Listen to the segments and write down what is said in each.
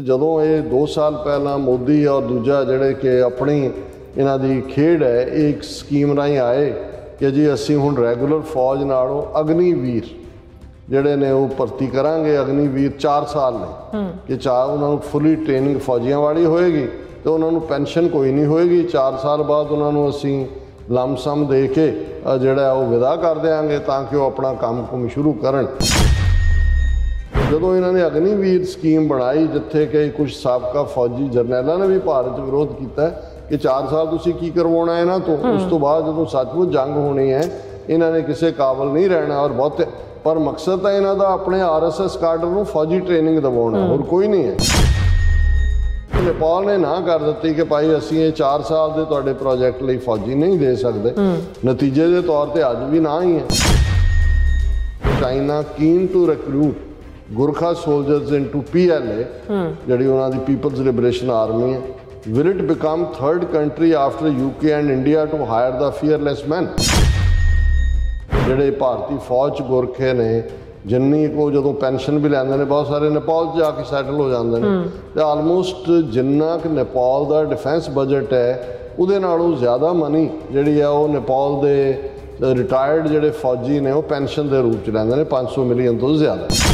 ਜਦੋਂ ਇਹ 2 ਸਾਲ ਪਹਿਲਾਂ ਮੋਦੀ ਔਰ ਦੂਜਾ ਜਿਹੜੇ ਕਿ ਆਪਣੀ ਇਹਨਾਂ ਦੀ ਖੇਡ ਹੈ ਇੱਕ ਸਕੀਮ ਰਾਈ ਆਏ ਕਿ ਜੀ ਅਸੀਂ ਹੁਣ ਰੈਗੂਲਰ ਫੌਜ ਨਾਲੋਂ ਅਗਨੀਵੀਰ ਜਿਹੜੇ ਨੇ ਉਹ ਭਰਤੀ ਕਰਾਂਗੇ ਅਗਨੀਵੀਰ 4 ਸਾਲ ਨੇ ਕਿ ਚਾਹ ਉਹਨਾਂ ਨੂੰ ਫੁੱਲੀ ਟ੍ਰੇਨਿੰਗ ਫੌਜੀਆਂ ਵਾਲੀ ਹੋਏਗੀ ਤੇ ਉਹਨਾਂ ਨੂੰ ਪੈਨਸ਼ਨ ਕੋਈ ਨਹੀਂ ਹੋਏਗੀ 4 ਸਾਲ ਬਾਅਦ ਉਹਨਾਂ ਨੂੰ ਅਸੀਂ ਲੰਮ ਸਮ ਦੇ ਕੇ ਜਿਹੜਾ ਉਹ ਵਿਦਾ ਕਰ ਦੇਵਾਂਗੇ ਤਾਂ ਕਿ ਉਹ ਆਪਣਾ ਕੰਮ ਕੁਮ ਸ਼ੁਰੂ ਕਰਨ ਜਦੋਂ ਇਹਨਾਂ ਨੇ ਅਗਨੀਵੀਰ ਸਕੀਮ ਬਣਾਈ ਜਿੱਥੇ ਕਿ ਕੁਝ ਸਾਬਕਾ ਫੌਜੀ ਜਰਨੈਲਾਂ ਨੇ ਵੀ ਭਾਰਤ ਵਿਰੋਧ ਕੀਤਾ ਕਿ 4 ਸਾਲ ਤੁਸੀਂ ਕੀ ਕਰਵਾਉਣਾ ਹੈ ਨਾ ਤੋਂ ਉਸ ਤੋਂ ਬਾਅਦ ਜਦੋਂ ਸੱਚਮੁੱਚ ਜੰਗ ਹੋਣੀ ਹੈ ਇਹਨਾਂ ਨੇ ਕਿਸੇ ਕਾਬਲ ਨਹੀਂ ਰਹਿਣਾ ਔਰ ਬਹੁਤ ਪਰ ਮਕਸਦ ਤਾਂ ਇਹਨਾਂ ਦਾ ਆਪਣੇ ਆਰਐਸਐਸ ਕਾਡਰ ਨੂੰ ਫੌਜੀ ਟ੍ਰੇਨਿੰਗ ਦਿਵਾਉਣਾ ਹੋਰ ਕੋਈ ਨਹੀਂ ਹੈ ਨੇਪਾਲ ਨੇ ਨਾ ਕਰ ਦਿੱਤੀ ਕਿ ਭਾਈ ਅਸੀਂ ਇਹ 4 ਸਾਲ ਦੇ ਤੁਹਾਡੇ ਪ੍ਰੋਜੈਕਟ ਲਈ ਫੌਜੀ ਨਹੀਂ ਦੇ ਸਕਦੇ ਨਤੀਜੇ ਦੇ ਤੌਰ ਤੇ ਅੱਜ ਵੀ ਨਾ ਹੀ ਹੈ China keen to recruit Gurkha soldiers into PLA ਜਿਹੜੀ ਉਹਨਾਂ ਦੀ ਪੀਪਲਸ ਲਿਬਰੇਸ਼ਨ ਆਰਮੀ ਹੈ will it become third country after UK and India to hire the fearless man ਜਿਹੜੇ ਭਾਰਤੀ ਫੌਜ ਗੁਰਖੇ ਨੇ ਜਿੰਨੀ ਕੋ ਜਦੋਂ ਪੈਨਸ਼ਨ ਵੀ ਲੈਂਦੇ ਨੇ ਬਹੁਤ ਸਾਰੇ ਨੇਪਾਲ ਜਾ ਕੇ ਸੈਟਲ ਹੋ ਜਾਂਦੇ ਨੇ ਤੇ ਆਲਮੋਸਟ ਜਿੰਨਾ ਕਿ ਨੇਪਾਲ ਦਾ ਡਿਫੈਂਸ ਬਜਟ ਹੈ ਉਹਦੇ ਨਾਲੋਂ ਜ਼ਿਆਦਾ ਮਨੀ ਜਿਹੜੀ ਆ ਉਹ ਨੇਪਾਲ ਦੇ ਰਿਟਾਇਰਡ ਜਿਹੜੇ ਫੌਜੀ ਨੇ ਉਹ ਪੈਨਸ਼ਨ ਦੇ ਰੂਪ ਚ ਲੈਂਦੇ ਨੇ 500 ਮਿਲੀਅਨ ਤੋਂ ਜ਼ਿਆਦਾ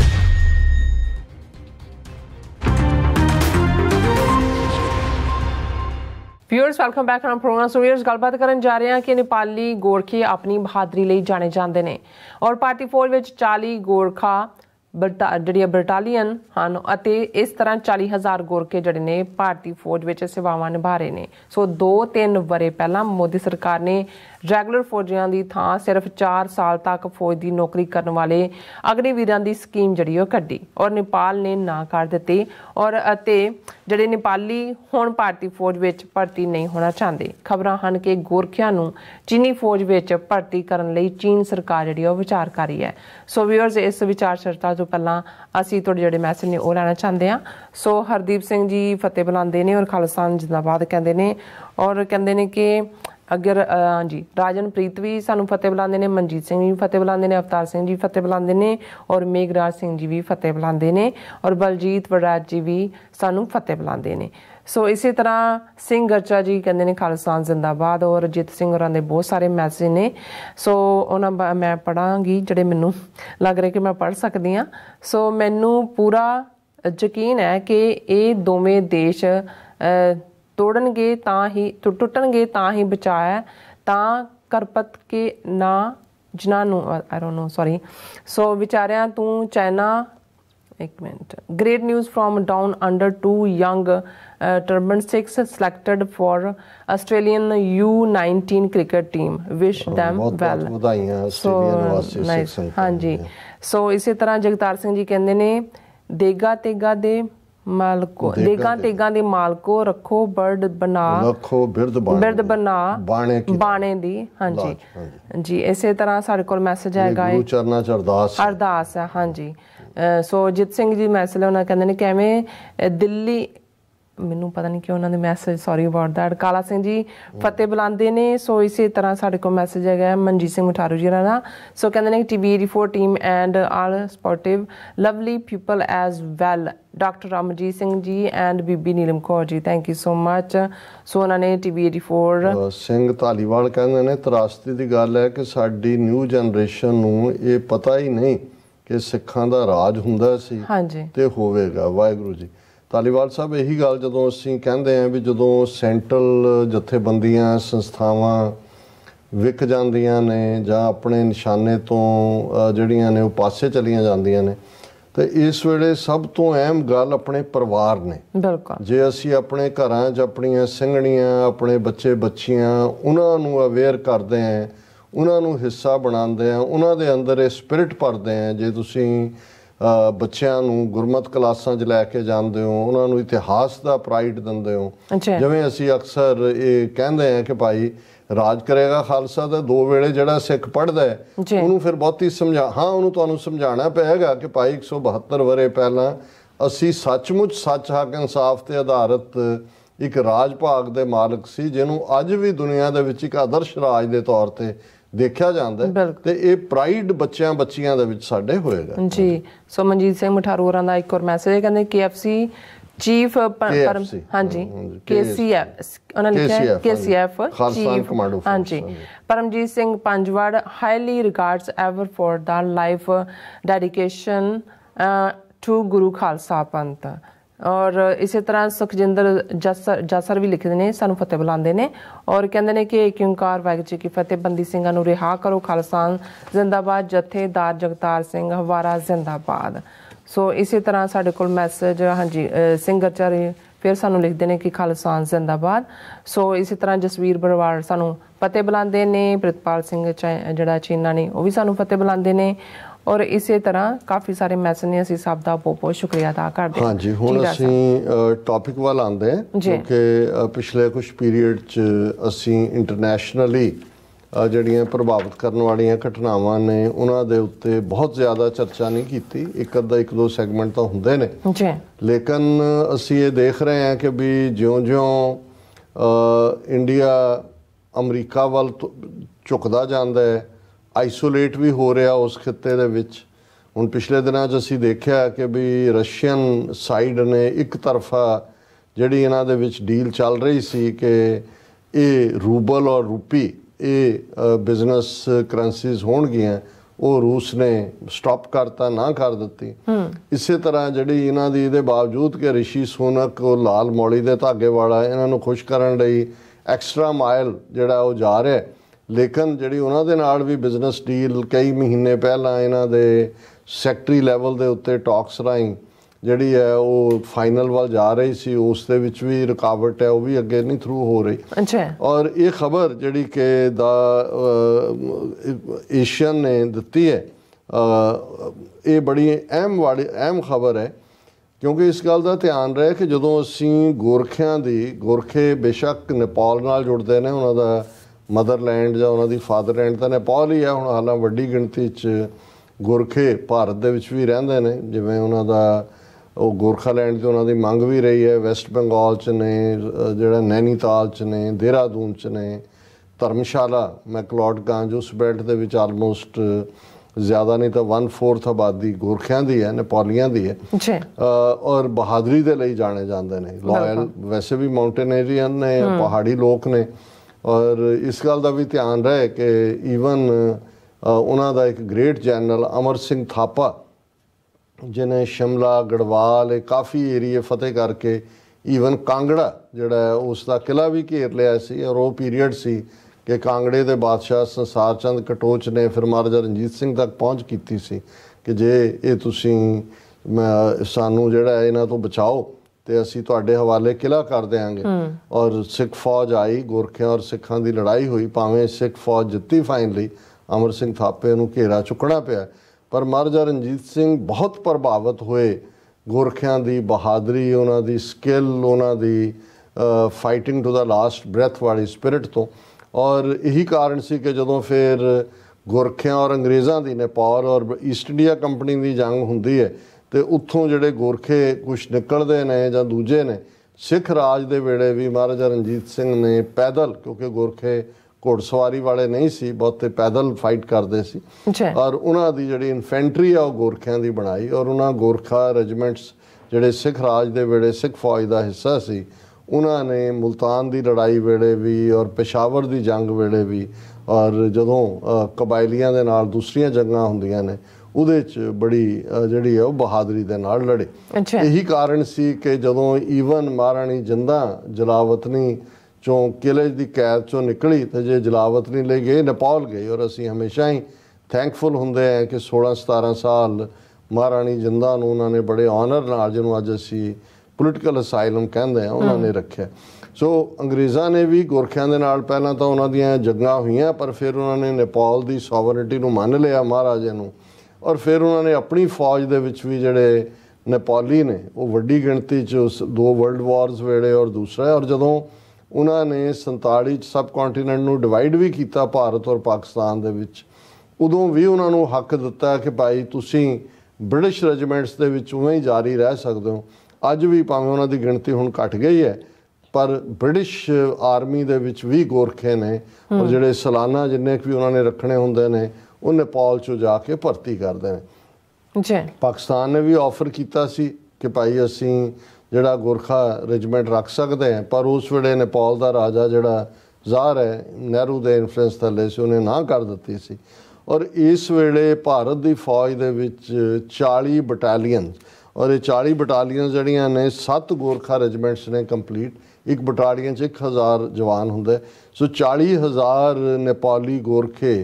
viewers welcome back on program so viewers ਗੱਲਬਾਤ ਕਰਨ ਜਾ ਰਹੇ ਹਾਂ ਕਿ ਨੇਪਾਲੀ ਗੋਰਖੇ ਆਪਣੀ ਬਹਾਦਰੀ ਲਈ ਜਾਣੇ ਜਾਂਦੇ ਨੇ ਔਰ ਪਾਰਟੀ ਫੋਰ ਵਿੱਚ 40 ਗੋਰਖਾ ਜਿਹੜੀ ਬਟਾਲੀਅਨ ਹਨ ਅਤੇ ਇਸ ਤਰ੍ਹਾਂ 40000 ਗੋਰਖੇ ਜਿਹੜੇ ਨੇ ਭਾਰਤੀ ਫੌਜ ਵਿੱਚ ਸੇਵਾਵਾਂ ਨਿਭਾ ਰਹੇ ਨੇ ਸੋ 2-3 ਬਰੇ ਪਹਿਲਾਂ ਮੋਦੀ ਸਰਕਾਰ ਨੇ ਰੈਗੂਲਰ ਫੌਜੀਆਂ ਦੀ ਥਾਂ ਸਿਰਫ 4 ਸਾਲ ਤੱਕ ਫੌਜ ਦੀ ਨੌਕਰੀ ਕਰਨ ਵਾਲੇ ਵੀਰਾਂ ਦੀ ਸਕੀਮ ਜਿਹੜੀ ਉਹ ਕੱਢੀ ਔਰ ਨੇਪਾਲ ਨੇ ਨਾ ਕਰ ਦਿੱਤੀ ਔਰ ਅਤੇ ਜਿਹੜੇ ਨੇਪਾਲੀ ਹੁਣ ਭਾਰਤੀ ਫੌਜ ਵਿੱਚ ਭਰਤੀ ਨਹੀਂ ਹੋਣਾ ਚਾਹੁੰਦੇ ਖਬਰਾਂ ਹਨ ਕਿ ਗੋਰਖਿਆਂ ਨੂੰ ਚੀਨੀ ਫੌਜ ਵਿੱਚ ਭਰਤੀ ਕਰਨ ਲਈ ਚੀਨ ਸਰਕਾਰ ਜਿਹੜੀ ਉਹ ਵਿਚਾਰ ਕਰ ਰਹੀ ਹੈ ਸੋ ਵੀਅਰਸ ਇਸ ਵਿਚਾਰ ਚਰਚਾ ਤੋਂ ਪਹਿਲਾਂ ਅਸੀਂ ਤੁਹਾਡੇ ਜਿਹੜੇ ਮੈਸੇਜ ਨੇ ਉਹ ਲੈਣਾ ਚਾਹੁੰਦੇ ਆ ਸੋ ਹਰਦੀਪ ਸਿੰਘ ਜੀ ਫਤਿਹ ਬੁਲਾਉਂਦੇ ਨੇ ਔਰ ਖਾਲਸਾ ਜਿੰਦਾਬਾਦ ਕਹਿੰਦੇ ਨੇ ਔਰ ਕਹਿੰਦੇ ਨੇ ਕਿ ਅਗਰ ਹਾਂਜੀ ਰਾਜਨ ਵੀ ਸਾਨੂੰ ਫਤਿਹ ਬੁਲਾਉਂਦੇ ਨੇ ਮਨਜੀਤ ਸਿੰਘ ਜੀ ਫਤਿਹ ਬੁਲਾਉਂਦੇ ਨੇ ਅਵਤਾਰ ਸਿੰਘ ਜੀ ਫਤਿਹ ਬੁਲਾਉਂਦੇ ਨੇ ਔਰ ਮੇਗਰਾਜ ਸਿੰਘ ਜੀ ਵੀ ਫਤਿਹ ਬੁਲਾਉਂਦੇ ਨੇ ਔਰ ਬਲਜੀਤ ਵੜਾਜ ਜੀ ਵੀ ਸਾਨੂੰ ਫਤਿਹ ਬੁਲਾਉਂਦੇ ਨੇ ਸੋ ਇਸੇ ਤਰ੍ਹਾਂ ਸਿੰਘ ਗਰਚਾ ਜੀ ਕਹਿੰਦੇ ਨੇ ਖਾਲਸਾਨ ਜ਼ਿੰਦਾਬਾਦ ਔਰ ਜਿਤ ਸਿੰਘ ਹੋਰਾਂ ਦੇ ਬਹੁਤ ਸਾਰੇ ਮੈਸੇਜ ਨੇ ਸੋ ਉਹਨਾਂ ਮੈਂ ਪੜਾਂਗੀ ਜਿਹੜੇ ਮੈਨੂੰ ਲੱਗ ਰਿਹਾ ਕਿ ਮੈਂ ਪੜ ਸਕਦੀ ਆ ਸੋ ਮੈਨੂੰ ਪੂਰਾ ਯਕੀਨ ਹੈ ਕਿ ਇਹ ਦੋਵੇਂ ਦੇਸ਼ ਤੋੜਨਗੇ ਤਾਂ ਹੀ ਟੁੱਟਣਗੇ ਤਾਂ ਹੀ ਬਚਾਇਆ ਤਾਂ ਕਰਪਤ ਕੇ ਨਾ ਜਿਨ੍ਹਾਂ ਨੂੰ ਆਈ ਡੋਨਟ ਨੋ ਸੌਰੀ ਸੋ ਵਿਚਾਰਿਆ ਤੂੰ ਚਾਈਨਾ ਇੱਕ minute great news from down under two young turban 6 selected for Australian U 19 cricket team wish them well ਵਧਾਈਆਂ ਆਸਟ੍ਰੇਲੀਅਨ ਵਾਸਤੇ ਹਾਂਜੀ ਸੋ ਇਸੇ ਤਰ੍ਹਾਂ ਜਗਤਾਰ ਸਿੰਘ ਜੀ ਕਹਿੰਦੇ ਨੇ ਦੇਗਾ ਤੇਗਾ ਦੇ ਮਾਲਕੋ ਦੇਗਾ ਤੇਗਾ ਦੇ ਮਾਲਕੋ ਰੱਖੋ ਬਰਡ ਬਣਾ ਰੱਖੋ ਬਿਰਦ ਬਾਣੇ ਬਿਰਦ ਬਣਾ ਬਾਣੇ ਕੀ ਬਾਣੇ ਦੀ ਹਾਂਜੀ ਜੀ ਇਸੇ ਤਰ੍ਹਾਂ ਸਾਡੇ ਕੋਲ ਮੈਸੇਜ ਆਏਗਾ ਗੁਰੂ ਚਰਨਾ ਚ ਅਰਦਾਸ ਅਰਦਾਸ ਹੈ ਹਾਂਜੀ ਸੋ ਜਿਤ ਸਿੰਘ ਜੀ ਮੈਸੇਜ ਉਹਨਾਂ ਕਹਿੰਦੇ ਨੇ ਕਿਵੇਂ ਦਿੱਲੀ ਮੈਨੂੰ ਪਤਾ ਨਹੀਂ ਕਿ ਉਹਨਾਂ ਦੇ ਮੈਸੇਜ ਸੌਰੀ ਅਬਾਊਟ ਦੈਟ ਕਾਲਾ ਸਿੰਘ ਜੀ ਫਤਿਹ ਬੁਲਾਉਂਦੇ ਨੇ ਸੋ ਇਸੇ ਤਰ੍ਹਾਂ ਸਾਡੇ ਕੋਲ ਮੈਸੇਜ ਹੈਗਾ ਮਨਜੀਤ ਸਿੰਘ ਮਠਾਰੂ ਜੀ ਦਾ ਸੋ ਕਹਿੰਦੇ ਨੇ TV 84 team and all sportive lovely people as well doctor Ramjeet Singh ji and ਬੀਬੀ ਨੀਲਮ ਕੌਰ ਜੀ ਥੈਂਕ ਯੂ ਸੋ ਮੱਚ ਸੋ ਉਹਨਾਂ ਨੇ ਟੀਵੀ 84 ਸਿੰਘ ਧਾਲੀਵਾਲ ਕਹਿੰਦੇ ਨੇ ਤਰਾਸਤੀ ਦੀ ਗੱਲ ਹੈ ਕਿ ਸਾਡੀ ਨਿਊ ਜਨਰੇਸ਼ਨ ਨੂੰ ਇਹ ਪਤਾ ਹੀ ਨਹੀਂ ਕਿ ਸਿੱਖਾਂ ਦਾ ਰਾਜ ਹੁੰਦਾ ਸੀ ਤੇ ਹੋਵੇਗਾ ਵਾਹਿਗੁਰੂ ਜੀ ਤਾਲੀਵਾਲ ਸਾਹਿਬ ਇਹੀ ਗੱਲ ਜਦੋਂ ਅਸੀਂ ਕਹਿੰਦੇ ਆਂ ਵੀ ਜਦੋਂ ਸੈਂਟਰਲ ਜਥੇਬੰਦੀਆਂ ਸੰਸਥਾਵਾਂ ਵਿਕ ਜਾਂਦੀਆਂ ਨੇ ਜਾਂ ਆਪਣੇ ਨਿਸ਼ਾਨੇ ਤੋਂ ਜਿਹੜੀਆਂ ਨੇ ਉਹ ਪਾਸੇ ਚਲੀਆਂ ਜਾਂਦੀਆਂ ਨੇ ਤੇ ਇਸ ਵੇਲੇ ਸਭ ਤੋਂ ਅਹਿਮ ਗੱਲ ਆਪਣੇ ਪਰਿਵਾਰ ਨੇ ਬਿਲਕੁਲ ਜੇ ਅਸੀਂ ਆਪਣੇ ਘਰਾਂ 'ਚ ਆਪਣੀਆਂ ਸਿੰਘਣੀਆਂ ਆਪਣੇ ਬੱਚੇ ਬੱਚੀਆਂ ਉਹਨਾਂ ਨੂੰ ਅਵੇਅਰ ਕਰਦੇ ਆਂ ਉਹਨਾਂ ਨੂੰ ਹਿੱਸਾ ਬਣਾਉਂਦੇ ਆਂ ਉਹਨਾਂ ਦੇ ਅੰਦਰ ਇਹ ਸਪਿਰਿਟ ਭਰਦੇ ਆਂ ਜੇ ਤੁਸੀਂ ਬੱਚਿਆਂ ਨੂੰ ਗੁਰਮਤ ਕਲਾਸਾਂ 'ਚ ਲੈ ਕੇ ਜਾਂਦੇ ਹੋ ਉਹਨਾਂ ਨੂੰ ਇਤਿਹਾਸ ਦਾ ਪ੍ਰਾਈਡ ਦਿੰਦੇ ਹੋ ਜਿਵੇਂ ਅਸੀਂ ਅਕਸਰ ਇਹ ਕਹਿੰਦੇ ਆ ਕਿ ਭਾਈ ਰਾਜ ਕਰੇਗਾ ਖਾਲਸਾ ਦਾ ਦੋ ਵੇਲੇ ਜਿਹੜਾ ਸਿੱਖ ਪੜਦਾ ਹੈ ਉਹਨੂੰ ਫਿਰ ਬਹੁਤੀ ਸਮਝਾ ਹਾਂ ਉਹਨੂੰ ਤੁਹਾਨੂੰ ਸਮਝਾਉਣਾ ਪਏਗਾ ਕਿ ਭਾਈ 172 ਵਰੇ ਪਹਿਲਾਂ ਅਸੀਂ ਸੱਚਮੁੱਚ ਸੱਚ ਹੱਕ ਇਨਸਾਫ ਤੇ ਆਧਾਰਿਤ ਇੱਕ ਰਾਜ ਭਾਗ ਦੇ ਮਾਲਕ ਸੀ ਜਿਹਨੂੰ ਅੱਜ ਵੀ ਦੁਨੀਆ ਦੇ ਵਿੱਚ ਇੱਕ ਆਦਰਸ਼ ਰਾਜ ਦੇ ਤੌਰ ਤੇ ਦੇਖਿਆ ਜਾਂਦਾ ਤੇ ਇਹ ਪ੍ਰਾਈਡ ਬੱਚਿਆਂ ਬੱਚੀਆਂ ਦੇ ਵਿੱਚ ਸਾਡੇ ਹੋਏਗਾ ਜੀ ਸੋ ਮਨਜੀਤ ਸਿੰਘ ਮਠਾਰੂ ਹੋਰਾਂ ਦਾ ਇੱਕ ਹੋਰ ਮੈਸੇਜ ਹੈ ਕਹਿੰਦੇ ਕੇਐਫਸੀ ਚੀਫ ਹਾਂਜੀ ਕੇਸੀਐਫ ਉਹਨਾਂ ਲਿਖਿਆ ਕੇਸੀਐਫ ਚੀਫ ਹਾਂਜੀ Paramjit Singh Panjwar highly regards ever for the life dedication to Guru Khalsa Panth ਔਰ ਇਸੇ ਤਰ੍ਹਾਂ ਸੁਖਜਿੰਦਰ ਜਸਰ ਵੀ ਲਿਖਦੇ ਨੇ ਸਾਨੂੰ ਫਤਿਹ ਬੁਲਾਉਂਦੇ ਨੇ ਔਰ ਕਹਿੰਦੇ ਨੇ ਕਿ ਕਿਉਂਕਾਰ ਵਾਹਿਗੁਰੂ ਜੀ ਕੀ ਫਤਿਹ ਬੰਦੀ ਸਿੰਘਾਂ ਨੂੰ ਰਿਹਾ ਕਰੋ ਖਾਲਸਾਨ ਜ਼ਿੰਦਾਬਾਦ ਜਥੇਦਾਰ ਜਗਤਾਰ ਸਿੰਘ ਹਵਾਰਾ ਜ਼ਿੰਦਾਬਾਦ ਸੋ ਇਸੇ ਤਰ੍ਹਾਂ ਸਾਡੇ ਕੋਲ ਮੈਸੇਜ ਹਾਂਜੀ ਸਿੰਘਾਚਾਰੀ ਫਿਰ ਸਾਨੂੰ ਲਿਖਦੇ ਨੇ ਕਿ ਖਾਲਸਾਨ ਜ਼ਿੰਦਾਬਾਦ ਸੋ ਇਸੇ ਤਰ੍ਹਾਂ ਜਸਵੀਰ ਬਰਵਾੜ ਸਾਨੂੰ ਫਤਿਹ ਬੁਲਾਉਂਦੇ ਨੇ ਪ੍ਰਿਤਪਾਲ ਸਿੰਘ ਜਿਹੜਾ ਚੀਨਾ ਨੇ ਉਹ ਵੀ ਸਾਨੂੰ ਫਤਿਹ ਬੁਲਾਉਂਦੇ ਨੇ ਔਰ ਇਸੇ ਤਰ੍ਹਾਂ ਕਾਫੀ ਸਾਰੇ ਮੈਸੇਜ ਨੇ ਅਸੀਂ ਸਭ ਦਾ ਬਹੁਤ ਬਹੁਤ ਸ਼ੁਕਰੀਆ ਅਦਾ ਕਰਦੇ ਹਾਂ ਹਾਂਜੀ ਹੁਣ ਅਸੀਂ ਟੌਪਿਕ ਵੱਲ ਆਉਂਦੇ ਹਾਂ ਕਿਉਂਕਿ ਪਿਛਲੇ ਕੁਝ ਪੀਰੀਅਡ ਚ ਅਸੀਂ ਇੰਟਰਨੈਸ਼ਨਲੀ ਜਿਹੜੀਆਂ ਪ੍ਰਭਾਵਿਤ ਕਰਨ ਵਾਲੀਆਂ ਘਟਨਾਵਾਂ ਨੇ ਉਹਨਾਂ ਦੇ ਉੱਤੇ ਬਹੁਤ ਜ਼ਿਆਦਾ ਚਰਚਾ ਨਹੀਂ ਕੀਤੀ ਇੱਕ ਅੱਧਾ ਇੱਕ ਦੋ ਸੈਗਮੈਂਟ ਤਾਂ ਹੁੰਦੇ ਨੇ ਜੀ ਲੇਕਿਨ ਅਸੀਂ ਇਹ ਦੇਖ ਰਹੇ ਹਾਂ ਕਿ ਵੀ ਜਿਉਂ-ਜਿਉਂ ਇੰਡੀਆ ਅਮਰੀਕਾ ਵੱਲ ਝੁਕਦਾ ਜਾਂਦਾ ਹੈ ਆਈਸੋਲੇਟ ਵੀ ਹੋ ਰਿਹਾ ਉਸ ਖਿੱਤੇ ਦੇ ਵਿੱਚ ਹੁਣ ਪਿਛਲੇ ਦਿਨਾਂ 'ਚ ਅਸੀਂ ਦੇਖਿਆ ਕਿ ਵੀ ਰਸ਼ੀਅਨ ਸਾਈਡ ਨੇ ਇੱਕ ਤਰਫਾ ਜਿਹੜੀ ਇਹਨਾਂ ਦੇ ਵਿੱਚ ਡੀਲ ਚੱਲ ਰਹੀ ਸੀ ਕਿ ਇਹ ਰੂਬਲ ਔਰ ਰੂਪੀ ਇਹ ਬਿਜ਼ਨਸ ਕਰੰਸੀਜ਼ ਹੋਣਗੀਆਂ ਉਹ ਰੂਸ ਨੇ ਸਟਾਪ ਕਰਤਾ ਨਾ ਕਰ ਦਿੱਤੀ ਇਸੇ ਤਰ੍ਹਾਂ ਜਿਹੜੀ ਇਹਨਾਂ ਦੀ ਇਹਦੇ ਬਾਵਜੂਦ ਕਿ ਰਿਸ਼ੀ ਸੋਨਕ ਉਹ ਲਾਲ ਮੌਲੀ ਦੇ ਧਾਗੇ ਵਾਲਾ ਇਹਨਾਂ ਨੂੰ ਖੁਸ਼ ਕਰਨ ਲਈ ਐਕਸਟਰਾ ਮਾਈਲ ਜਿਹੜਾ ਉਹ ਜਾ ਰਿਹਾ ਲੇਕਿਨ ਜਿਹੜੀ ਉਹਨਾਂ ਦੇ ਨਾਲ ਵੀ ਬਿਜ਼ਨਸ ਡੀਲ ਕਈ ਮਹੀਨੇ ਪਹਿਲਾਂ ਇਹਨਾਂ ਦੇ ਸੈਕਟਰੀ ਲੈਵਲ ਦੇ ਉੱਤੇ ਟਾਕਸ ਰਾਈ ਜਿਹੜੀ ਹੈ ਉਹ ਫਾਈਨਲ ਵੱਲ ਜਾ ਰਹੀ ਸੀ ਉਸ ਦੇ ਵਿੱਚ ਵੀ ਰੁਕਾਵਟ ਹੈ ਉਹ ਵੀ ਅੱਗੇ ਨਹੀਂ ਥਰੂ ਹੋ ਰਹੀ ਅੱਛਾ ਔਰ ਇਹ ਖਬਰ ਜਿਹੜੀ ਕਿ ਦਾ ਏਸ਼ੀਅਨ ਨੇ ਦਿੱਤੀ ਹੈ ਇਹ ਬੜੀ ਅਹਿਮ ਵਾਲੀ ਅਹਿਮ ਖਬਰ ਹੈ ਕਿਉਂਕਿ ਇਸ ਗੱਲ ਦਾ ਧਿਆਨ ਰਹੇ ਕਿ ਜਦੋਂ ਅਸੀਂ ਗੋਰਖਿਆਂ ਦੀ ਗੋਰਖੇ ਬੇਸ਼ੱਕ ਨੇਪਾਲ ਨਾਲ ਜੁੜਦੇ ਨੇ ਉਹਨਾਂ ਦਾ ਮਦਰਲੈਂਡ ਜਾਂ ਉਹਨਾਂ ਦੀ ਫਾਦਰਲੈਂਡ ਤਾਂ ਨੇਪਾਲ ਹੀ ਹੈ ਹੁਣ ਹਾਲਾਂ ਵੱਡੀ ਗਿਣਤੀ 'ਚ ਗੁਰਖੇ ਭਾਰਤ ਦੇ ਵਿੱਚ ਵੀ ਰਹਿੰਦੇ ਨੇ ਜਿਵੇਂ ਉਹਨਾਂ ਦਾ ਉਹ ਲੈਂਡ ਤੇ ਉਹਨਾਂ ਦੀ ਮੰਗ ਵੀ ਰਹੀ ਹੈ ਵੈਸਟ ਬੰਗਾਲ 'ਚ ਨੇ ਜਿਹੜਾ ਨੈਨੀਤਾਲ 'ਚ ਨੇ ਦੇਹਰਾਦੂਨ 'ਚ ਨੇ ਧਰਮਸ਼ਾਲਾ ਗਾਂਜ ਉਸ ਬੈਲਟ ਦੇ ਵਿੱਚ ਆਲਮੋਸਟ ਜ਼ਿਆਦਾ ਨਹੀਂ ਤਾਂ 1/4 ਆਬਾਦੀ ਗੁਰਖਿਆਂ ਦੀ ਹੈ ਨੇਪਾਲੀਆਂ ਦੀ ਹੈ ਜੀ ਔਰ ਬਹਾਦਰੀ ਦੇ ਲਈ ਜਾਣੇ ਜਾਂਦੇ ਨੇ ਲਾਇਲ ਵੈਸੇ ਵੀ ਮਾਊਂਟੇਨੇਰੀਅਨ ਨੇ ਪਹਾੜੀ ਲੋਕ ਨੇ ਔਰ ਇਸ ਗੱਲ ਦਾ ਵੀ ਧਿਆਨ ਰਹੇ ਕਿ ਈਵਨ ਉਹਨਾਂ ਦਾ ਇੱਕ ਗ੍ਰੇਟ ਜਨਰਲ ਅਮਰ ਸਿੰਘ ਥਾਪਾ ਜਿਨੇ ਸ਼ਮਲਾ ਗੜਵਾਲ ਇਹ ਕਾਫੀ ਏਰੀਏ ਫਤਿਹ ਕਰਕੇ ਈਵਨ ਕਾਂਗੜਾ ਜਿਹੜਾ ਉਸ ਦਾ ਕਿਲਾ ਵੀ ਘੇਰ ਲਿਆ ਸੀ ਔਰ ਉਹ ਪੀਰੀਅਡ ਸੀ ਕਿ ਕਾਂਗੜੇ ਦੇ ਬਾਦਸ਼ਾਹ ਸੰਸਾਰ ਚੰਦ ਕਟੋਚ ਨੇ ਫਿਰ ਮਹਾਰਾਜਾ ਰਣਜੀਤ ਸਿੰਘ ਤੱਕ ਪਹੁੰਚ ਕੀਤੀ ਸੀ ਕਿ ਜੇ ਇਹ ਤੁਸੀਂ ਸਾਨੂੰ ਜਿਹੜਾ ਇਹਨਾਂ ਤੋਂ ਬਚਾਓ ਤੇ ਅਸੀਂ ਤੁਹਾਡੇ ਹਵਾਲੇ ਕਿਲਾ ਕਰ ਦੇਾਂਗੇ ਔਰ ਸਿੱਖ ਫੌਜ ਆਈ ਗੁਰਖਿਆਂ ਔਰ ਸਿੱਖਾਂ ਦੀ ਲੜਾਈ ਹੋਈ ਭਾਵੇਂ ਸਿੱਖ ਫੌਜ ਜਿੱਤੀ ਫਾਈਨਲੀ ਅਮਰ ਸਿੰਘ ਥਾਪੇ ਨੂੰ ਘੇਰਾ ਚੁੱਕਣਾ ਪਿਆ ਪਰ ਮਹਾਰਾਜਾ ਰਣਜੀਤ ਸਿੰਘ ਬਹੁਤ ਪ੍ਰਭਾਵਿਤ ਹੋਏ ਗੁਰਖਿਆਂ ਦੀ ਬਹਾਦਰੀ ਉਹਨਾਂ ਦੀ ਸਕਿੱਲ ਉਹਨਾਂ ਦੀ fighting to the last breath ਵਾਲੀ ਸਪਿਰਿਟ ਤੋਂ ਔਰ ਇਹੀ ਕਾਰਨ ਸੀ ਕਿ ਜਦੋਂ ਫਿਰ ਗੁਰਖਿਆਂ ਔਰ ਅੰਗਰੇਜ਼ਾਂ ਦੀ ਨੇਪਾਲ ਔਰ ਈਸਟ ਇੰਡੀਆ ਕੰਪਨੀ ਦੀ ਜੰਗ ਹੁੰਦੀ ਹੈ ਤੇ ਉੱਥੋਂ ਜਿਹੜੇ ਗੋਰਖੇ ਕੁਝ ਨਿਕਲਦੇ ਨੇ ਜਾਂ ਦੂਜੇ ਨੇ ਸਿੱਖ ਰਾਜ ਦੇ ਵੇਲੇ ਵੀ ਮਹਾਰਾਜਾ ਰਣਜੀਤ ਸਿੰਘ ਨੇ ਪੈਦਲ ਕਿਉਂਕਿ ਗੋਰਖੇ ਘੋੜਸਵਾਰੀ ਵਾਲੇ ਨਹੀਂ ਸੀ ਬਹੁਤੇ ਪੈਦਲ ਫਾਈਟ ਕਰਦੇ ਸੀ ਔਰ ਉਹਨਾਂ ਦੀ ਜਿਹੜੀ ਇਨਫੈਂਟਰੀ ਆ ਉਹ ਗੋਰਖਿਆਂ ਦੀ ਬਣਾਈ ਔਰ ਉਹਨਾਂ ਗੋਰਖਾ ਰੈਜੀਮੈਂਟਸ ਜਿਹੜੇ ਸਿੱਖ ਰਾਜ ਦੇ ਵੇਲੇ ਸਿੱਖ ਫੌਜ ਦਾ ਹਿੱਸਾ ਸੀ ਉਹਨਾਂ ਨੇ ਮਲਤਾਨ ਦੀ ਲੜਾਈ ਵੇਲੇ ਵੀ ਔਰ ਪਸ਼ਾਵਰ ਦੀ ਜੰਗ ਵੇਲੇ ਵੀ ਔਰ ਜਦੋਂ ਕਬਾਇਲੀਆਂ ਦੇ ਨਾਲ ਦੂਸਰੀਆਂ ਜੰਗਾਂ ਹੁੰਦੀਆਂ ਨੇ ਉਹਦੇ 'ਚ ਬੜੀ ਜਿਹੜੀ ਹੈ ਉਹ ਬਹਾਦਰੀ ਦੇ ਨਾਲ ਲੜੇ ਇਹੀ ਕਾਰਨ ਸੀ ਕਿ ਜਦੋਂ ਈਵਨ ਮਹਾਰਾਣੀ ਜਿੰਦਾ ਜਲਾਵਤਨੀ ਚੋਂ ਕਿਲੇ ਦੀ ਕੈਦ ਚੋਂ ਨਿਕਲੀ ਤੇ ਜੇ ਜਲਾਵਤਨੀ ਲਈ ਗਏ ਨੇਪਾਲ ਗਏ ਔਰ ਅਸੀਂ ਹਮੇਸ਼ਾ ਹੀ ਥੈਂਕਫੁਲ ਹੁੰਦੇ ਆ ਕਿ 16 17 ਸਾਲ ਮਹਾਰਾਣੀ ਜਿੰਦਾ ਨੂੰ ਉਹਨਾਂ ਨੇ ਬੜੇ ਆਨਰ ਨਾਲ ਜਿਹਨੂੰ ਅੱਜ ਅਸੀਂ ਪੋਲਿਟੀਕਲ ਅਸਾਈਲਮ ਕਹਿੰਦੇ ਆ ਉਹਨਾਂ ਨੇ ਰੱਖਿਆ ਸੋ ਅੰਗਰੇਜ਼ਾਂ ਨੇ ਵੀ ਗੁਰਖਿਆਂ ਦੇ ਨਾਲ ਪਹਿਲਾਂ ਤਾਂ ਉਹਨਾਂ ਦੀਆਂ ਜੰਗਾਂ ਹੋਈਆਂ ਪਰ ਫਿਰ ਉਹਨਾਂ ਨੇ ਨੇਪਾਲ ਦੀ ਸੋਵਰਨਿਟੀ ਨੂੰ ਮੰਨ ਲਿਆ ਮਹਾਰਾਜੇ ਨੂੰ ਔਰ ਫਿਰ ਉਹਨਾਂ ਨੇ ਆਪਣੀ ਫੌਜ ਦੇ ਵਿੱਚ ਵੀ ਜਿਹੜੇ ਨੇਪਾਲੀ ਨੇ ਉਹ ਵੱਡੀ ਗਿਣਤੀ 'ਚ ਉਸ ਦੋ ਵਰਲਡ ਵਾਰਸ ਵੇਲੇ ਔਰ ਦੂਸਰਾ ਔਰ ਜਦੋਂ ਉਹਨਾਂ ਨੇ 47 ਚ ਸਬ ਕੰਟੀਨੈਂਟ ਨੂੰ ਡਿਵਾਈਡ ਵੀ ਕੀਤਾ ਭਾਰਤ ਔਰ ਪਾਕਿਸਤਾਨ ਦੇ ਵਿੱਚ ਉਦੋਂ ਵੀ ਉਹਨਾਂ ਨੂੰ ਹੱਕ ਦਿੱਤਾ ਕਿ ਭਾਈ ਤੁਸੀਂ ਬ੍ਰਿਟਿਸ਼ ਰੈਜੀਮੈਂਟਸ ਦੇ ਵਿੱਚ ਉਵੇਂ ਹੀ ਜਾਰੀ ਰਹਿ ਸਕਦੇ ਹੋ ਅੱਜ ਵੀ ਭਾਵੇਂ ਉਹਨਾਂ ਦੀ ਗਿਣਤੀ ਹੁਣ ਘਟ ਗਈ ਹੈ ਪਰ ਬ੍ਰਿਟਿਸ਼ ਆਰਮੀ ਦੇ ਵਿੱਚ ਵੀ ਗੋਰਖੇ ਨੇ ਔਰ ਜਿਹੜੇ ਸਾਲਾਨਾ ਜਿੰਨੇ ਵੀ ਉਹਨਾਂ ਨੇ ਰੱਖਣੇ ਹੁੰਦੇ ਨੇ ਉਹ ਨੇਪਾਲ ਚੋਂ ਜਾ ਕੇ ਭਰਤੀ ਕਰਦੇ ਨੇ ਜੀ ਪਾਕਿਸਤਾਨ ਨੇ ਵੀ ਆਫਰ ਕੀਤਾ ਸੀ ਕਿ ਭਾਈ ਅਸੀਂ ਜਿਹੜਾ ਗੁਰਖਾ ਰੈਜੀਮੈਂਟ ਰੱਖ ਸਕਦੇ ਹਾਂ ਪਰ ਉਸ ਵੇਲੇ ਨੇਪਾਲ ਦਾ ਰਾਜਾ ਜਿਹੜਾ ਜ਼ਾਹਰ ਹੈ ਨਹਿਰੂ ਦੇ ਇਨਫਲੂਐਂਸ ਥੱਲੇ ਸੀ ਉਹਨੇ ਨਾ ਕਰ ਦਿੱਤੀ ਸੀ ਔਰ ਇਸ ਵੇਲੇ ਭਾਰਤ ਦੀ ਫੌਜ ਦੇ ਵਿੱਚ 40 ਬਟਾਲੀਅਨ ਔਰ ਇਹ 40 ਬਟਾਲੀਅਨ ਜਿਹੜੀਆਂ ਨੇ ਸੱਤ ਗੋਰਖਾ ਰੈਜੀਮੈਂਟਸ ਨੇ ਕੰਪਲੀਟ ਇੱਕ ਬਟਾਲੀਅਨ 'ਚ 1000 ਜਵਾਨ ਹੁੰਦੇ ਸੋ 40000 ਨੇਪਾਲੀ ਗੋਰਖੇ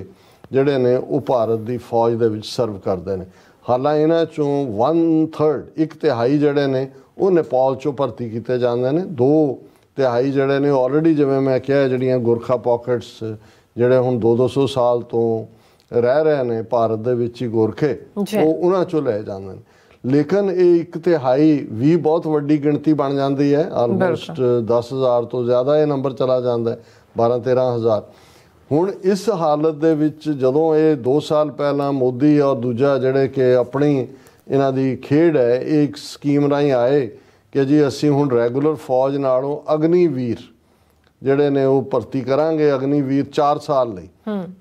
ਜਿਹੜੇ ਨੇ ਉਹ ਭਾਰਤ ਦੀ ਫੌਜ ਦੇ ਵਿੱਚ ਸਰਵ ਕਰਦੇ ਨੇ ਹਾਲਾਂ ਇਹਨਾਂ ਚੋਂ 1/3 ਇੱਕ ਤਿਹਾਈ ਜਿਹੜੇ ਨੇ ਉਹ ਨੇਪਾਲ ਚੋਂ ਭਰਤੀ ਕੀਤੇ ਜਾਂਦੇ ਨੇ ਦੋ ਤਿਹਾਈ ਜਿਹੜੇ ਨੇ ਆਲਰੇਡੀ ਜਿਵੇਂ ਮੈਂ ਕਿਹਾ ਜਿਹੜੀਆਂ ਗੁਰਖਾ ਪਾਕਟਸ ਜਿਹੜੇ ਹੁਣ 2-200 ਸਾਲ ਤੋਂ ਰਹਿ ਰਹੇ ਨੇ ਭਾਰਤ ਦੇ ਵਿੱਚ ਹੀ ਗੁਰਖੇ ਉਹ ਉਹਨਾਂ ਚੋਂ ਲੈ ਜਾਂਦੇ ਨੇ ਲੇਕਿਨ ਇਹ ਇੱਕ ਤਿਹਾਈ ਵੀ ਬਹੁਤ ਵੱਡੀ ਗਿਣਤੀ ਬਣ ਜਾਂਦੀ ਹੈ ਆਲਮੋਸਟ 10000 ਤੋਂ ਜ਼ਿਆਦਾ ਇਹ ਨੰਬਰ ਚਲਾ ਜਾਂਦਾ ਹੈ 12 13000 ਹੁਣ ਇਸ ਹਾਲਤ ਦੇ ਵਿੱਚ ਜਦੋਂ ਇਹ 2 ਸਾਲ ਪਹਿਲਾਂ ਮੋਦੀ ਔਰ ਦੂਜਾ ਜਿਹੜੇ ਕਿ ਆਪਣੀ ਇਹਨਾਂ ਦੀ ਖੇਡ ਹੈ ਇੱਕ ਸਕੀਮ ਰਾਹੀਂ ਆਏ ਕਿ ਜੀ ਅਸੀਂ ਹੁਣ ਰੈਗੂਲਰ ਫੌਜ ਨਾਲੋਂ ਅਗਨੀ ਵੀਰ ਜਿਹੜੇ ਨੇ ਉਹ ਭਰਤੀ ਕਰਾਂਗੇ ਅਗਨੀ ਵੀਰ 4 ਸਾਲ ਲਈ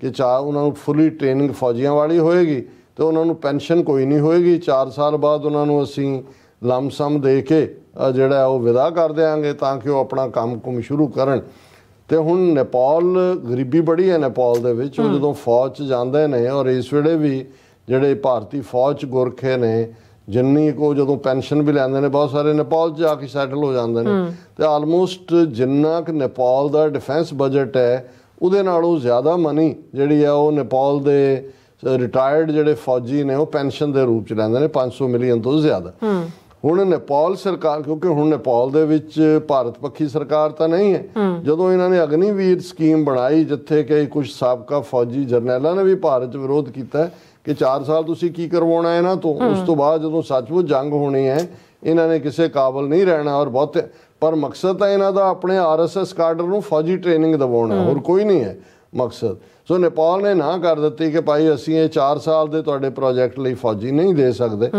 ਕਿ ਚਾ ਉਹਨਾਂ ਨੂੰ ਫੁੱਲੀ ਟ੍ਰੇਨਿੰਗ ਫੌਜੀਆਂ ਵਾਲੀ ਹੋਏਗੀ ਤੇ ਉਹਨਾਂ ਨੂੰ ਪੈਨਸ਼ਨ ਕੋਈ ਨਹੀਂ ਹੋਏਗੀ 4 ਸਾਲ ਬਾਅਦ ਉਹਨਾਂ ਨੂੰ ਅਸੀਂ ਲੰਮਸਮ ਦੇ ਕੇ ਜਿਹੜਾ ਉਹ ਵਿਦਾ ਕਰ ਦੇਵਾਂਗੇ ਤਾਂ ਕਿ ਉਹ ਆਪਣਾ ਕੰਮ ਕੁਮ ਸ਼ੁਰੂ ਕਰਨ ਤੇ ਹੁਣ ਨੇਪਾਲ ਗਰੀਬੀ ਬੜੀ ਹੈ ਨੇਪਾਲ ਦੇ ਵਿੱਚ ਉਹ ਜਦੋਂ ਫੌਜ 'ਚ ਜਾਂਦੇ ਨੇ ਔਰ ਇਸ ਵੇਲੇ ਵੀ ਜਿਹੜੇ ਭਾਰਤੀ ਫੌਜ ਗੁਰਖੇ ਨੇ ਜਿੰਨੀ ਕੋ ਜਦੋਂ ਪੈਨਸ਼ਨ ਵੀ ਲੈਂਦੇ ਨੇ ਬਹੁਤ ਸਾਰੇ ਨੇਪਾਲ 'ਚ ਜਾ ਕੇ ਸੈਟਲ ਹੋ ਜਾਂਦੇ ਨੇ ਤੇ ਆਲਮੋਸਟ ਜਿੰਨਾ ਕਿ ਨੇਪਾਲ ਦਾ ਡਿਫੈਂਸ ਬਜਟ ਹੈ ਉਹਦੇ ਨਾਲੋਂ ਜ਼ਿਆਦਾ ਮਨੀ ਜਿਹੜੀ ਆ ਉਹ ਨੇਪਾਲ ਦੇ ਰਿਟਾਇਰਡ ਜਿਹੜੇ ਫੌਜੀ ਨੇ ਉਹ ਪੈਨਸ਼ਨ ਦੇ ਰੂਪ 'ਚ ਲੈਂਦੇ ਨੇ 500 ਮਿਲੀਅਨ ਤੋਂ ਜ਼ਿਆਦਾ ਹੁਣ ਨੇਪਾਲ ਸਰਕਾਰ ਕਿਉਂਕਿ ਹੁਣ ਨੇਪਾਲ ਦੇ ਵਿੱਚ ਭਾਰਤ ਪੱਖੀ ਸਰਕਾਰ ਤਾਂ ਨਹੀਂ ਹੈ ਜਦੋਂ ਇਹਨਾਂ ਨੇ ਅਗਨੀਵੀਰ ਸਕੀਮ ਬਣਾਈ ਜਿੱਥੇ ਕਿ ਕੁਝ ਸਾਬਕਾ ਫੌਜੀ ਜਰਨੈਲਾਂ ਨੇ ਵੀ ਭਾਰਤ ਚ ਵਿਰੋਧ ਕੀਤਾ ਕਿ 4 ਸਾਲ ਤੁਸੀਂ ਕੀ ਕਰਵਾਉਣਾ ਇਹਨਾਂ ਤੋਂ ਉਸ ਤੋਂ ਬਾਅਦ ਜਦੋਂ ਸੱਚਮੁੱਚ ਜੰਗ ਹੋਣੀ ਹੈ ਇਹਨਾਂ ਨੇ ਕਿਸੇ ਕਾਬਲ ਨਹੀਂ ਰਹਿਣਾ ਔਰ ਬਹੁਤ ਪਰ ਮਕਸਦ ਤਾਂ ਇਹਨਾਂ ਦਾ ਆਪਣੇ ਆਰਐਸਐਸ ਕਾਡਰ ਨੂੰ ਫੌਜੀ ਟ੍ਰੇਨਿੰਗ ਦਿਵਾਉਣਾ ਹੋਰ ਕੋਈ ਨਹੀਂ ਹੈ ਮਕਸਦ ਸੋ ਨੇਪਾਲ ਨੇ ਨਾ ਕਰ ਦਿੱਤੀ ਕਿ ਭਾਈ ਅਸੀਂ ਇਹ 4 ਸਾਲ ਦੇ ਤੁਹਾਡੇ ਪ੍ਰੋਜੈਕਟ ਲਈ ਫੌਜੀ ਨਹੀਂ ਦੇ ਸਕਦੇ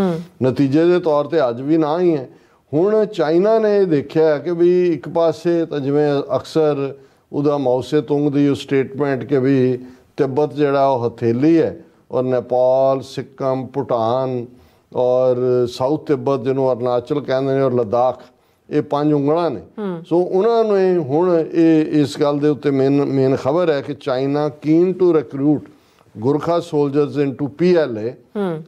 ਨਤੀਜੇ ਦੇ ਤੌਰ ਤੇ ਅੱਜ ਵੀ ਨਾ ਹੀ ਹੈ ਹੁਣ ਚਾਈਨਾ ਨੇ ਇਹ ਦੇਖਿਆ ਕਿ ਵੀ ਇੱਕ ਪਾਸੇ ਤਾਂ ਜਿਵੇਂ ਅਕਸਰ ਉਹਦਾ ਮੌਸੇ ਤੁੰਗ ਦੀ ਉਹ ਸਟੇਟਮੈਂਟ ਕਿ ਵੀ ਤਿੱਬਤ ਜਿਹੜਾ ਉਹ ਹਥੇਲੀ ਹੈ ਔਰ ਨੇਪਾਲ ਸਿੱਕਮ ਭੂਟਾਨ ਔਰ ਸਾਊਥ ਤਿੱਬਤ ਜਿਹਨੂੰ ਅਰਨਾਚਲ ਕਹਿੰਦੇ ਨੇ ਔਰ ਲਦਾਖ ਇਹ ਪੰਜ ਉਂਗਲਾਂ ਨੇ ਸੋ ਉਹਨਾਂ ਨੇ ਹੁਣ ਇਹ ਇਸ ਗੱਲ ਦੇ ਉੱਤੇ ਮੇਨ ਮੇਨ ਖਬਰ ਹੈ ਕਿ China keen to recruit Gurkha soldiers into PLA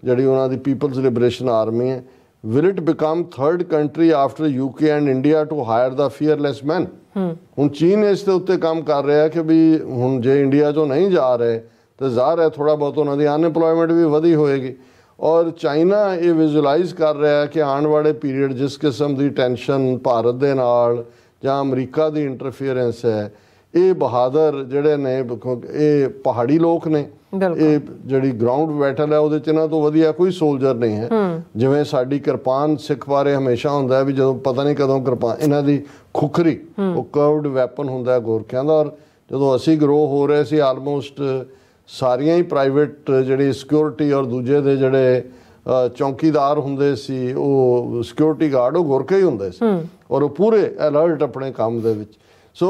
ਜਿਹੜੀ ਉਹਨਾਂ ਦੀ ਪੀਪਲਸ ਲਿਬਰੇਸ਼ਨ ਆਰਮੀ ਹੈ will it become third country after UK and India to hire the fearless man ਹੁਣ ਚੀਨ ਇਸ ਦੇ ਉੱਤੇ ਕੰਮ ਕਰ ਰਿਹਾ ਹੈ ਕਿ ਵੀ ਹੁਣ ਜੇ ਇੰਡੀਆ ਚੋਂ ਨਹੀਂ ਜਾ ਰਹੇ ਤੇ ਜ਼ਾਹਰ ਹੈ ਥੋੜਾ ਬਹੁਤ ਉਹਨਾਂ ਦੀ ਅਨਪਲੋਇਮੈਂਟ ਵੀ ਵਧੀ ਹੋਏਗੀ ਔਰ ਚਾਈਨਾ ਇਹ ਵਿਜ਼ੂਅਲਾਈਜ਼ ਕਰ ਰਿਹਾ ਹੈ ਕਿ ਆਉਣ ਵਾਲੇ ਪੀਰੀਅਡ ਜਿਸ ਕਿਸਮ ਦੀ ਟੈਨਸ਼ਨ ਭਾਰਤ ਦੇ ਨਾਲ ਜਾਂ ਅਮਰੀਕਾ ਦੀ ਇੰਟਰਫੀਅਰੈਂਸ ਹੈ ਇਹ ਬਹਾਦਰ ਜਿਹੜੇ ਨੇ ਇਹ ਪਹਾੜੀ ਲੋਕ ਨੇ ਇਹ ਜਿਹੜੀ ਗਰਾਊਂਡ ਬੈਟਲ ਹੈ ਉਹਦੇ ਚ ਇਹਨਾਂ ਤੋਂ ਵਧੀਆ ਕੋਈ ਸੋਲਜਰ ਨਹੀਂ ਹੈ ਜਿਵੇਂ ਸਾਡੀ ਕਿਰਪਾਨ ਸਿੱਖ ਬਾਰੇ ਹਮੇਸ਼ਾ ਹੁੰਦਾ ਵੀ ਜਦੋਂ ਪਤਾ ਨਹੀਂ ਕਦੋਂ ਕਿਰਪਾਨ ਇਹਨਾਂ ਦੀ ਖੁਖਰੀ ਉਹ ਕਰਵਡ ਵੈਪਨ ਹੁੰਦਾ ਗੋਰਖਿਆਂ ਦਾ ਔਰ ਜਦੋਂ ਅਸੀਂ ਗਰੋ ਹੋ ਰਹੇ ਸੀ ਆਲਮੋਸਟ ਸਾਰੀਆਂ ਹੀ ਪ੍ਰਾਈਵੇਟ ਜਿਹੜੀ ਸਿਕਿਉਰਿਟੀ ਔਰ ਦੂਜੇ ਦੇ ਜਿਹੜੇ ਚੌਕੀਦਾਰ ਹੁੰਦੇ ਸੀ ਉਹ ਸਿਕਿਉਰਿਟੀ ਗਾਰਡ ਉਹ ਗੁਰਕੇ ਹੀ ਹੁੰਦੇ ਸੀ ਔਰ ਉਹ ਪੂਰੇ ਅਲਰਟ ਆਪਣੇ ਕੰਮ ਦੇ ਵਿੱਚ ਸੋ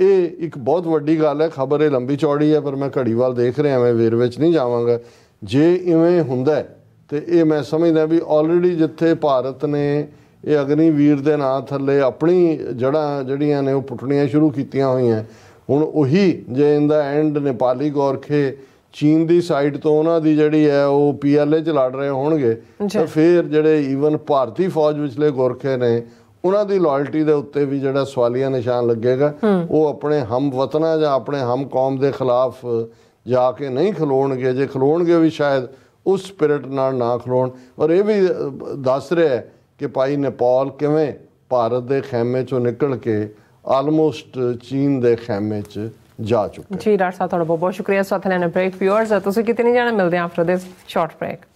ਇਹ ਇੱਕ ਬਹੁਤ ਵੱਡੀ ਗੱਲ ਹੈ ਖਬਰ ਇਹ ਲੰਬੀ ਚੌੜੀ ਹੈ ਪਰ ਮੈਂ ਘੜੀਵਾਲ ਦੇਖ ਰਿਹਾ ਮੈਂ ਵੇਰ ਵਿੱਚ ਨਹੀਂ ਜਾਵਾਂਗਾ ਜੇ ਇਵੇਂ ਹੁੰਦਾ ਤੇ ਇਹ ਮੈਂ ਸਮਝਦਾ ਵੀ ਆਲਰੇਡੀ ਜਿੱਥੇ ਭਾਰਤ ਨੇ ਇਹ ਅਗਨੀ ਵੀਰ ਦੇ ਨਾਂ ਥੱਲੇ ਆਪਣੀ ਜੜਾਂ ਜਿਹੜੀਆਂ ਨੇ ਉਹ ਪੁੱਟਣੀਆਂ ਸ਼ੁਰੂ ਕੀਤੀਆਂ ਹੋਈਆਂ ਹੁਣ ਉਹੀ ਜੇ ਇਹਦਾ ਦਾ ਐਂਡ ਨੇਪਾਲੀ ਗੋਰਖੇ ਚੀਨ ਦੀ ਸਾਈਡ ਤੋਂ ਉਹਨਾਂ ਦੀ ਜਿਹੜੀ ਹੈ ਉਹ ਪੀਐਲਏ ਚ ਲੜ ਰਹੇ ਹੋਣਗੇ ਤਾਂ ਫਿਰ ਜਿਹੜੇ ਈਵਨ ਭਾਰਤੀ ਫੌਜ ਵਿਚਲੇ ਗੋਰਖੇ ਨੇ ਉਹਨਾਂ ਦੀ ਲਾਇਲਟੀ ਦੇ ਉੱਤੇ ਵੀ ਜਿਹੜਾ ਸਵਾਲੀਆ ਨਿਸ਼ਾਨ ਲੱਗੇਗਾ ਉਹ ਆਪਣੇ ਹਮ ਵਤਨਾ ਜਾਂ ਆਪਣੇ ਹਮ ਕੌਮ ਦੇ ਖਿਲਾਫ ਜਾ ਕੇ ਨਹੀਂ ਖਲੋਣਗੇ ਜੇ ਖਲੋਣਗੇ ਵੀ ਸ਼ਾਇਦ ਉਸ ਸਪਿਰਿਟ ਨਾਲ ਨਾ ਖਲੋਣ ਔਰ ਇਹ ਵੀ ਦੱਸ ਰਿਹਾ ਹੈ ਕਿ ਭਾਈ ਨੇਪਾਲ ਕਿਵੇਂ ਭਾਰਤ ਦੇ ਖੈਮੇ ਚੋਂ ਨਿਕਲ ਕੇ ਆਲਮੋਸਟ ਚੀਨ uh, ਦੇ ਖੈਮੇ 'ਚ ਜਾ ਚੁੱਕੇ ਜੀ ਡਾਕਟਰ ਸਾਹਿਬ ਤੁਹਾਡਾ ਬਹੁਤ ਬਹੁਤ ਸ਼ੁਕਰੀਆ ਸਾਥ ਨੇ ਬ੍ਰੇਕ ਵਿਊਅਰਸ ਤੁਸੀਂ ਕਿਤਨੇ ਜਾਣੇ ਮਿਲਦੇ ਆਫਟਰ ਦਿਸ ਸ਼ਾਰਟ ਬ੍ਰੇਕ